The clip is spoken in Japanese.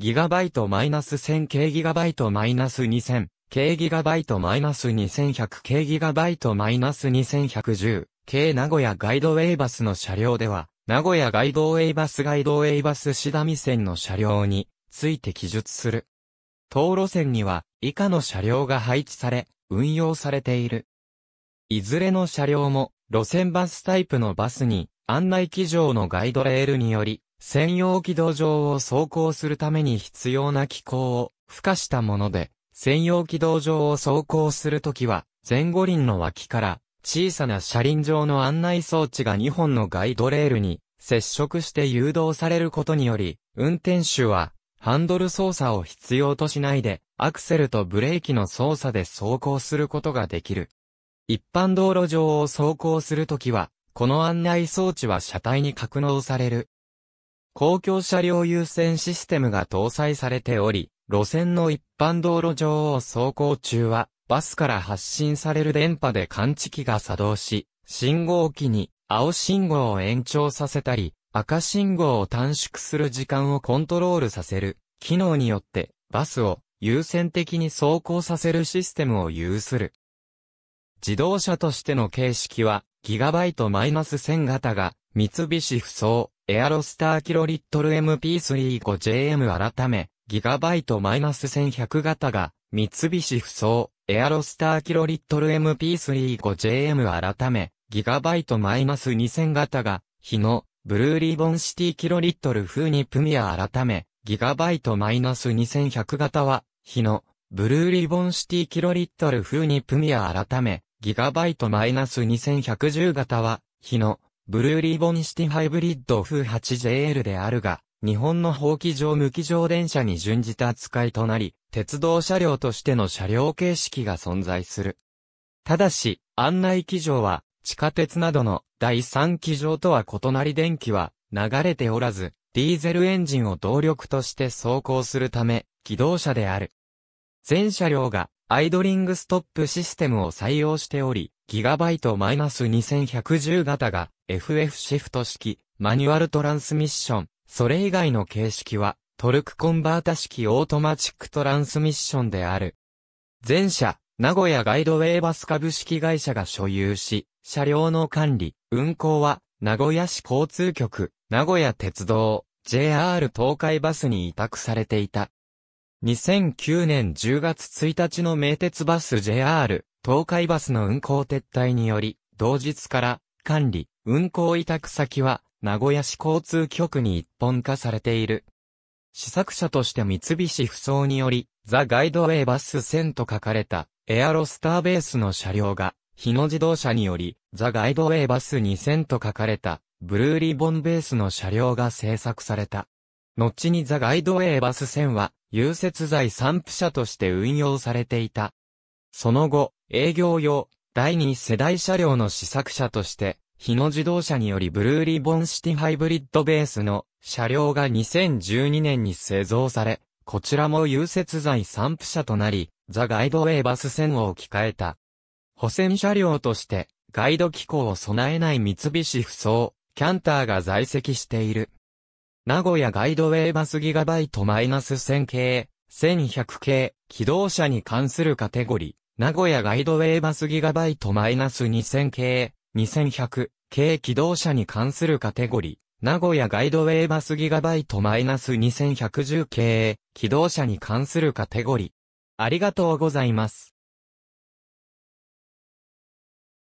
GB-1000K GB-2000 K GB-2100 K GB-2110 K 名古屋ガイドウェイバスの車両では、名古屋ガイドウェイバスガイドウェイバスシダミ線の車両について記述する。当路線には以下の車両が配置され、運用されている。いずれの車両も路線バスタイプのバスに案内機上のガイドレールにより専用軌道上を走行するために必要な機構を付加したもので、専用軌道上を走行するときは、前後輪の脇から小さな車輪上の案内装置が2本のガイドレールに接触して誘導されることにより、運転手はハンドル操作を必要としないで、アクセルとブレーキの操作で走行することができる。一般道路上を走行するときは、この案内装置は車体に格納される公共車両優先システムが搭載されており、路線の一般道路上を走行中は、バスから発信される電波で感知器が作動し、信号機に青信号を延長させたり、赤信号を短縮する時間をコントロールさせる機能によって、バスを優先的に走行させるシステムを有する。自動車としての形式は、ギガバイト -1000 型が、三菱不走、エアロスターキロリットル MP35JM 改め、ギガバイト -1100 型が、三菱不走、エアロスターキロリットル MP35JM 改め、ギガバイト -2000 型が、日の、ブルーリボンシティキロリットル風にプミア改め、ギガバイト -2100 型は、日の、ブルーリボンシティキロリットル風にプミア改め、ギガバイト -2110 型は、日の、ブルーリーボンシティハイブリッド風 8JL であるが、日本の放棄場無機場電車に準じた扱いとなり、鉄道車両としての車両形式が存在する。ただし、案内機場は、地下鉄などの第3機場とは異なり電気は流れておらず、ディーゼルエンジンを動力として走行するため、機動車である。全車両がアイドリングストップシステムを採用しており、GB-2110 型が FF シフト式、マニュアルトランスミッション、それ以外の形式はトルクコンバータ式オートマチックトランスミッションである。前者、名古屋ガイドウェイバス株式会社が所有し、車両の管理、運行は、名古屋市交通局、名古屋鉄道、JR 東海バスに委託されていた。2009年10月1日の名鉄バス JR 東海バスの運行撤退により、同日から、管理、運行委託先は、名古屋市交通局に一本化されている。試作車として三菱不走により、ザ・ガイドウェイバス1000と書かれた、エアロスターベースの車両が、日野自動車により、ザ・ガイドウェイバス2000と書かれた、ブルーリボンベースの車両が製作された。後にザ・ガイドウェイバス1000は、融雪剤散布車として運用されていた。その後、営業用、第2世代車両の試作車として、日野自動車によりブルーリボンシティハイブリッドベースの車両が2012年に製造され、こちらも融雪剤散布車となり、ザ・ガイドウェイバス線を置き換えた。補線車両として、ガイド機構を備えない三菱不走、キャンターが在籍している。名古屋ガイドウェイバスギガバイトマイナス線系、1100系、機動車に関するカテゴリー、名古屋ガイドウェイバスギガバイトマイナス2000系、2100系機動車に関するカテゴリー、名古屋ガイドウェイバスギガバイトマイナス2110系、機動車に関するカテゴリー。ありがとうございます。